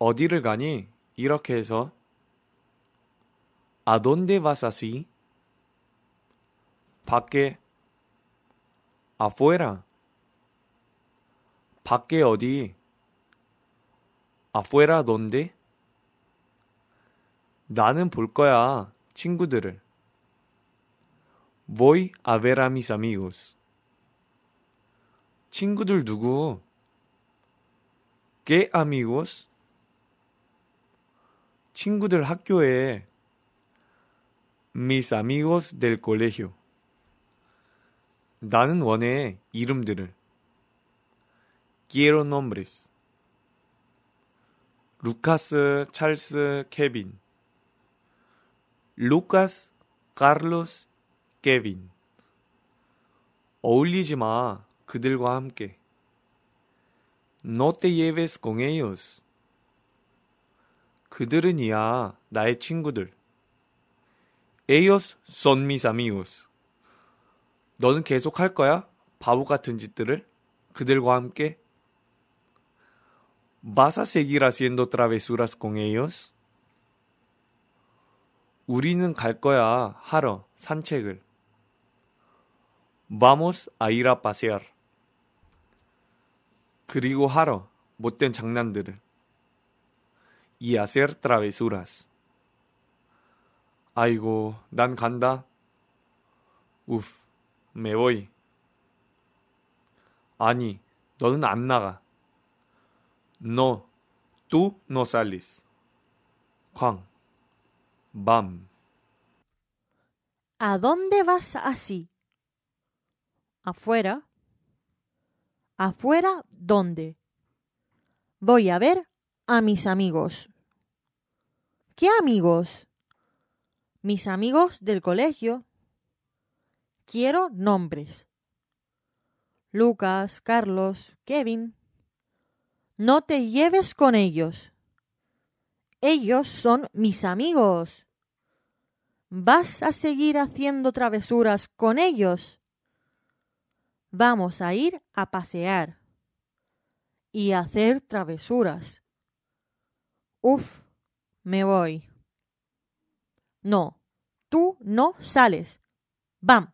어디를 가니? 이렇게 해서 ¿A dónde vas así? 밖에 afuera 밖에 어디 afuera donde 나는 볼 거야 친구들을 voy a ver a mis amigos 친구들 누구? ¿Qué amigos? 친구들 학교에 mis amigos del colegio 나는 원해 이름들을 quiero nombres 루카스, 찰스, 케빈 루카스, 카를로스, 케빈 어울리지 마 그들과 함께 No te lleves con ellos 그들은이야 나의 친구들. Ellos son mis amigos. 너는 계속 할 거야? 바보 같은 짓들을? 그들과 함께? ¿Vas a seguir haciendo travesuras con ellos? 우리는 갈 거야 하러 산책을. Vamos a ir a pasear. 그리고 하러 못된 장난들을. y hacer travesuras. Aigo, Dan Kanda. Uf, me voy. Ani, don 안 No, tú no sales. Juan, bam. ¿A dónde vas así? Afuera. ¿Afuera dónde? Voy a ver a mis amigos. ¿Qué amigos? Mis amigos del colegio. Quiero nombres. Lucas, Carlos, Kevin. No te lleves con ellos. Ellos son mis amigos. ¿Vas a seguir haciendo travesuras con ellos? Vamos a ir a pasear y hacer travesuras. Uf, me voy. No, tú no sales. Bam.